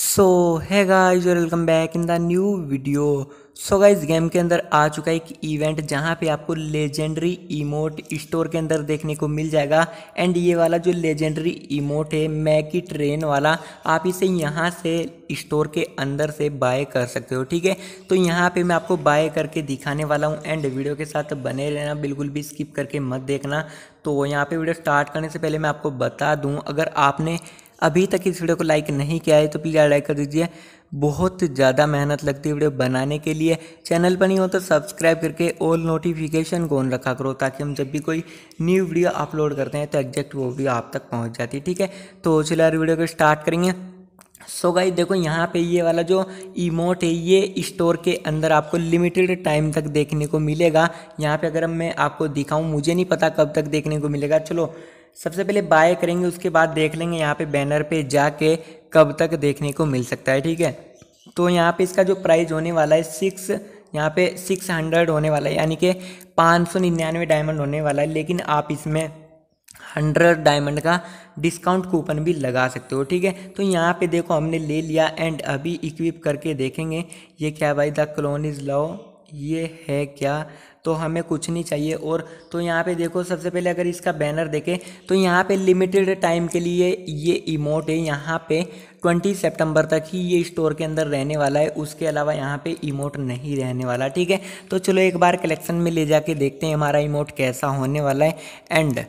so hi guys welcome back in the new video so guys game के अंदर आ चुका है एक इवेंट जहां पे आपको लेजेंडरी इमोट स्टोर के अंदर देखने को मिल जाएगा एंड ये वाला जो लेजेंडरी इमोट है मैकी ट्रेन वाला आप इसे यहां से स्टोर के अंदर से बाय कर सकते हो ठीक है तो यहाँ पे मैं आपको बाय करके दिखाने वाला हूँ एंड वीडियो के साथ बने रहना बिल्कुल भी स्किप करके मत देखना तो यहाँ पर वीडियो स्टार्ट करने से पहले मैं आपको बता दूँ अगर आपने अभी तक इस वीडियो को लाइक नहीं किया है तो प्लीज़ लाइक कर दीजिए बहुत ज़्यादा मेहनत लगती है वीडियो बनाने के लिए चैनल पर नहीं हो तो सब्सक्राइब करके ऑल नोटिफिकेशन को ऑन रखा करो ताकि हम जब भी कोई न्यू वीडियो अपलोड करते हैं तो एग्जैक्ट वो वीडियो आप तक पहुँच जाती है ठीक है तो फिलहाल वीडियो को स्टार्ट करेंगे सो so गाइस देखो यहाँ पे ये वाला जो इमोट है ये स्टोर के अंदर आपको लिमिटेड टाइम तक देखने को मिलेगा यहाँ पे अगर मैं आपको दिखाऊँ मुझे नहीं पता कब तक देखने को मिलेगा चलो सबसे पहले बाय करेंगे उसके बाद देख लेंगे यहाँ पे बैनर पे जाके कब तक देखने को मिल सकता है ठीक है तो यहाँ पे इसका जो प्राइस होने वाला है सिक्स यहाँ पे सिक्स हंड्रेड होने वाला है यानी कि पाँच सौ निन्यानवे डायमंड होने वाला है लेकिन आप इसमें हंड्रेड डायमंड का डिस्काउंट कूपन भी लगा सकते हो ठीक है तो यहाँ पे देखो हमने ले लिया एंड अभी इक्विप करके देखेंगे ये क्या भाई द क्लोन इज़ लव ये है क्या तो हमें कुछ नहीं चाहिए और तो यहाँ पे देखो सबसे पहले अगर इसका बैनर देखें तो यहाँ पे लिमिटेड टाइम के लिए ये इमोट है यहाँ पे 20 सितंबर तक ही ये स्टोर के अंदर रहने वाला है उसके अलावा यहाँ पे इमोट नहीं रहने वाला ठीक है तो चलो एक बार कलेक्शन में ले जाके देखते हैं हमारा इमोट कैसा होने वाला है एंड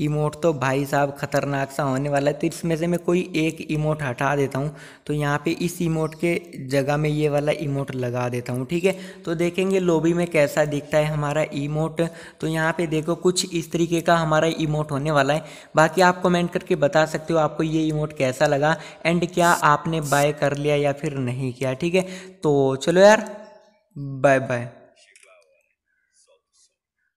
इमोट तो भाई साहब खतरनाक सा होने वाला है तो इसमें से मैं कोई एक इमोट हटा देता हूँ तो यहाँ पे इस इमोट के जगह में ये वाला इमोट लगा देता हूँ ठीक है तो देखेंगे लोबी में कैसा दिखता है हमारा इमोट तो यहाँ पे देखो कुछ इस तरीके का हमारा इमोट होने वाला है बाकी आप कमेंट करके बता सकते हो आपको ये इमोट कैसा लगा एंड क्या आपने बाय कर लिया या फिर नहीं किया ठीक है तो चलो यार बाय बाय